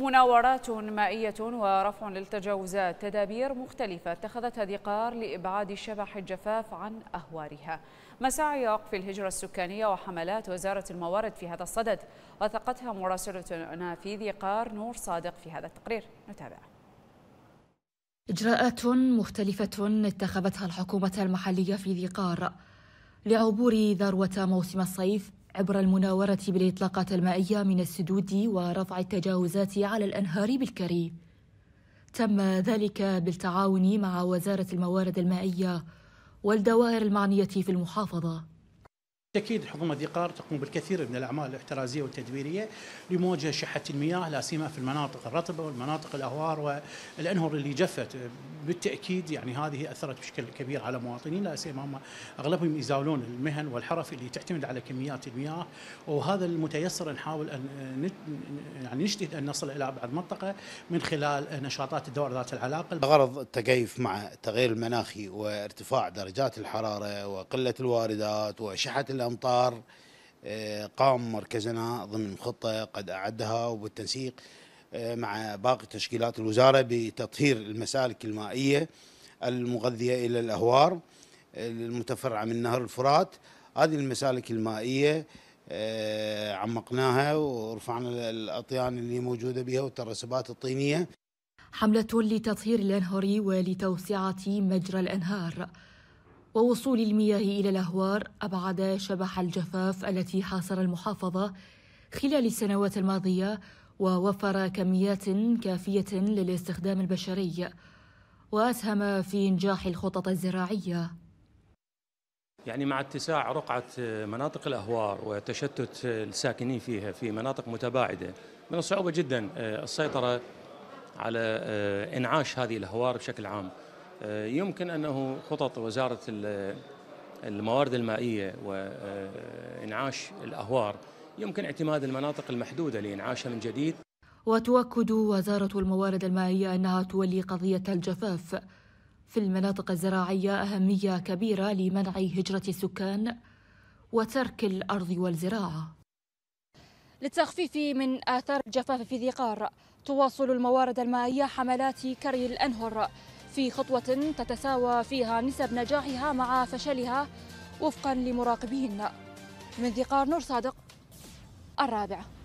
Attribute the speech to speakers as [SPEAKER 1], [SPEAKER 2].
[SPEAKER 1] مناورات مائية ورفع للتجاوزات تدابير مختلفة اتخذتها دقار لإبعاد شبح الجفاف عن أهوارها مساعي وقف الهجرة السكانية وحملات وزارة الموارد في هذا الصدد وثقتها مراسلتنا في دقار نور صادق في هذا التقرير نتابع إجراءات مختلفة اتخذتها الحكومة المحلية في ذقار لعبور ذروة موسم الصيف عبر المناورة بالإطلاقات المائية من السدود ورفع التجاوزات على الأنهار بالكري تم ذلك بالتعاون مع وزارة الموارد المائية والدوائر المعنية في المحافظة
[SPEAKER 2] بالتأكيد حكومة ذقار تقوم بالكثير من الأعمال الاحترازية والتدويرية لمواجهة شحة المياه لا سيما في المناطق الرطبة والمناطق الأهوار والأنهر اللي جفت بالتأكيد يعني هذه أثرت بشكل كبير على المواطنين لا سيما هم أغلبهم يزاولون المهن والحرف اللي تعتمد على كميات المياه وهذا المتيسر نحاول أن يعني نجتهد أن نصل إلى أبعد منطقة من خلال نشاطات الدوائر ذات العلاقة غرض
[SPEAKER 3] التكيف مع التغير المناخي وارتفاع درجات الحرارة وقلة الواردات وشحة الأمطار آه، قام مركزنا ضمن خطة قد أعدها وبالتنسيق آه، مع باقي تشكيلات الوزارة بتطهير المسالك المائية المغذية إلى الأهوار آه، المتفرعة من نهر الفرات هذه المسالك المائية عمقناها ورفعنا الأطيان اللي موجودة بها والترسبات الطينية
[SPEAKER 1] حملة لتطهير الأنهار ولتوسعة مجرى الأنهار ووصول المياه إلى الأهوار أبعد شبح الجفاف التي حاصر المحافظة خلال السنوات الماضية ووفر كميات كافية للاستخدام البشري وأسهم في إنجاح الخطط الزراعية
[SPEAKER 4] يعني مع اتساع رقعة مناطق الأهوار وتشتت الساكنين فيها في مناطق متباعدة من الصعوبة جدا آه، السيطرة على آه، إنعاش هذه الأهوار بشكل عام آه، يمكن أنه خطط وزارة الموارد المائية وإنعاش الأهوار يمكن اعتماد المناطق المحدودة لإنعاشها من جديد
[SPEAKER 1] وتؤكد وزارة الموارد المائية أنها تولي قضية الجفاف في المناطق الزراعية أهمية كبيرة لمنع هجرة السكان وترك الأرض والزراعة للتخفيف من آثار الجفاف في ذي قار تواصل الموارد المائية حملات كري الأنهر في خطوة تتساوى فيها نسب نجاحها مع فشلها وفقا لمراقبين من ذقار نور صادق الرابعه